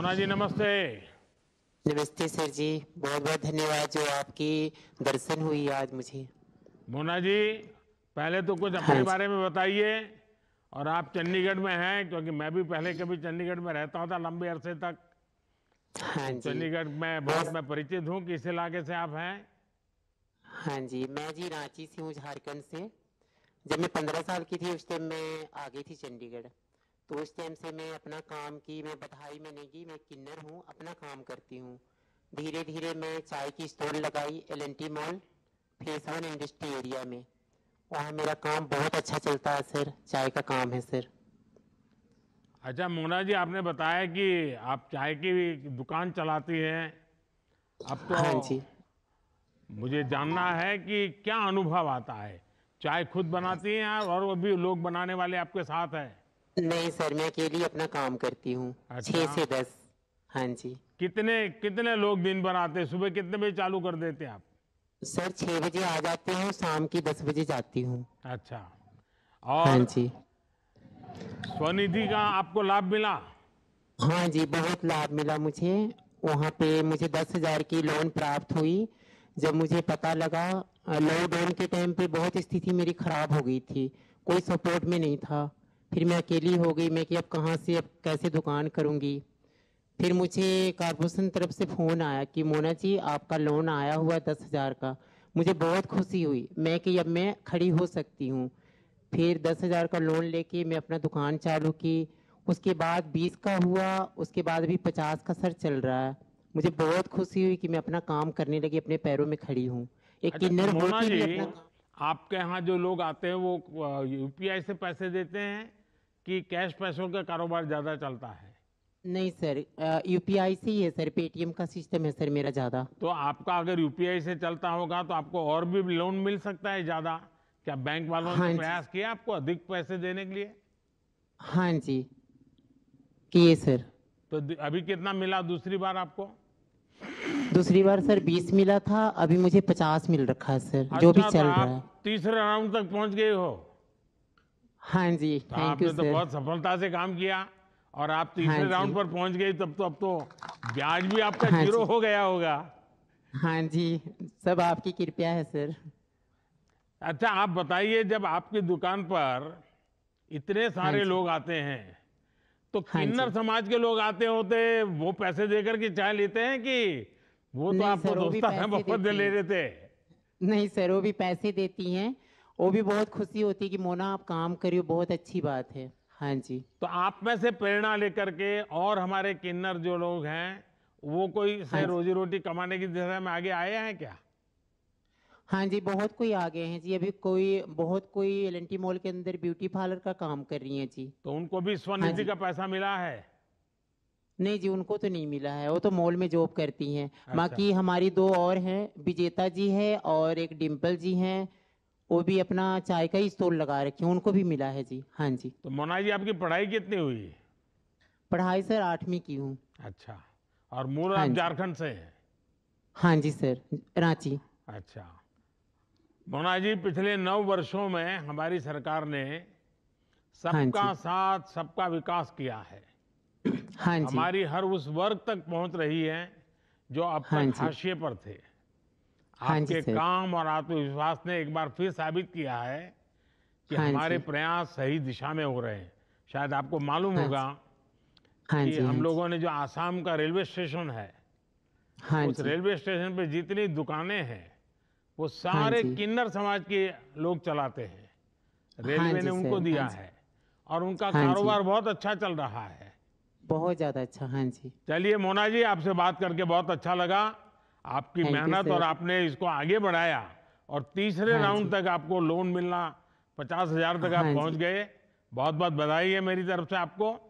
मोना जी नमस्ते नमस्ते सर जी बहुत बहुत धन्यवाद जो आपकी दर्शन हुई आज मुझे मोना जी पहले तो कुछ हाँ अपने हाँ बारे में बताइए और आप चंडीगढ़ में हैं क्योंकि मैं भी पहले कभी चंडीगढ़ में रहता था लंबे अरसे तक हाँ जी चंडीगढ़ में बहुत मैं परिचित हूँ किस इलाके से आप हैं हाँ जी मैं जी रांची से हूँ झारखंड से जब मैं पंद्रह साल की थी उस टाइम मैं आ गई थी चंडीगढ़ तो उस टाइम से मैं अपना काम की मैं बधाई में नहीं की मैं किन्नर हूँ अपना काम करती हूँ धीरे धीरे मैं चाय की स्टोर लगाई L N T mall phase industry area में वहाँ मेरा काम बहुत अच्छा चलता है सर चाय का काम है सर अच्छा मोना जी आपने बताया कि आप चाय की भी दुकान चलाती हैं अब तो हाँ जी मुझे जानना है कि क्या अनुभव आता है चाय खुद बनाती हैं और वो भी लोग बनाने वाले आपके साथ हैं नहीं सर मैं अकेली अपना काम करती हूँ अच्छा। से दस हाँ जी कितने कितने लोग दिन भर आते सुबह कितने बजे चालू कर देते हैं आप सर छह बजे आ जाते हैं शाम की दस बजे जाती हूँ अच्छा और हाँ जी स्वनिधि का आपको लाभ मिला हाँ जी बहुत लाभ मिला मुझे वहाँ पे मुझे दस हजार की लोन प्राप्त हुई जब मुझे पता लगा लॉकडाउन के टाइम पे बहुत स्थिति मेरी खराब हो गई थी कोई सपोर्ट में नहीं था फिर मैं अकेली हो गई मैं कि अब कहाँ से अब कैसे दुकान करूँगी फिर मुझे कारपोरेशन तरफ से फ़ोन आया कि मोना जी आपका लोन आया हुआ दस हज़ार का मुझे बहुत खुशी हुई मैं कि अब मैं खड़ी हो सकती हूँ फिर दस हज़ार का लोन लेके मैं अपना दुकान चालू की उसके बाद बीस का हुआ उसके बाद अभी पचास का सर चल रहा है मुझे बहुत खुशी हुई कि मैं अपना काम करने लगी अपने पैरों में खड़ी हूँ एक अच्छा, किन्नर होकर भी अपना आपके यहाँ जो लोग आते हैं वो यूपीआई से पैसे देते हैं कि कैश पैसों का कारोबार ज़्यादा चलता है नहीं सर यूपीआई से ही है सर पेटीएम का सिस्टम है सर मेरा ज़्यादा तो आपका अगर यूपीआई से चलता होगा तो आपको और भी लोन मिल सकता है ज़्यादा क्या बैंक वालों हाँ ने प्रयास किया आपको अधिक पैसे देने के लिए हाँ जी किए सर तो अभी कितना मिला दूसरी बार आपको दूसरी बार सर बीस मिला था अभी मुझे पचास मिल रखा है सर अच्छा, जो भी चल रहा है तीसरे राउंड तक पहुंच गए हो हाँ जी तो आपने तो बहुत सफलता से काम किया और आप तीसरे हाँ राउंड पर पहुंच गई तब तो अब तो ब्याज भी आपका हाँ जीरो हो गया होगा हाँ जी सब आपकी कृपया है सर अच्छा आप बताइए जब आपकी दुकान पर इतने सारे हाँ लोग आते हैं तो हाँ किन्नर समाज के लोग आते होते वो पैसे देकर के चाय लेते हैं कि वो तो आपको दोस्त है ले लेते नहीं सर वो भी पैसे देती हैं वो भी बहुत खुशी होती है कि मोना आप काम करियो बहुत अच्छी बात है हाँ जी तो आप में से प्रेरणा लेकर के और हमारे किन्नर जो लोग हैं वो कोई हाँ रोजी रोटी कमाने की दिशा में आगे आए हैं क्या हाँ जी बहुत कोई आगे हैं जी अभी कोई बहुत कोई एल मॉल के अंदर ब्यूटी पार्लर का काम कर रही हैं जी तो उनको भी स्वनिधि हाँ का पैसा मिला है नहीं जी उनको तो नहीं मिला है वो तो मॉल में जॉब करती हैं अच्छा। बाकी हमारी दो और हैं विजेता जी है और एक डिम्पल जी हैं वो भी अपना चाय का ही स्टोल लगा रखे हैं उनको भी मिला है जी हाँ जी तो मोना जी आपकी पढ़ाई कितनी हुई है पढ़ाई सर आठवीं की हूँ अच्छा और मूल हाँ आप झारखंड से है हाँ जी सर रांची अच्छा मोना जी पिछले नौ वर्षों में हमारी सरकार ने हाँ सबका हाँ साथ सबका विकास किया है हाँ जी हमारी हर उस वर्ग तक पहुंच रही है जो हाशिए हाँ पर थे हाँ आपके काम और आत्मविश्वास ने एक बार फिर साबित किया है कि हाँ हमारे प्रयास सही दिशा में हो रहे हैं शायद आपको मालूम हाँ होगा कि हम लोगों ने जो आसाम का रेलवे स्टेशन है हाँ उस रेलवे स्टेशन पे जितनी दुकानें हैं वो सारे हाँ किन्नर समाज के लोग चलाते हैं रेलवे हाँ ने उनको दिया हाँ है और उनका हाँ कारोबार बहुत अच्छा चल रहा है बहुत ज्यादा अच्छा हाँ जी चलिए मोना जी आपसे बात करके बहुत अच्छा लगा आपकी मेहनत और आपने इसको आगे बढ़ाया और तीसरे हाँ राउंड तक आपको लोन मिलना पचास हजार तक हाँ आप पहुंच गए बहुत बहुत बधाई है मेरी तरफ से आपको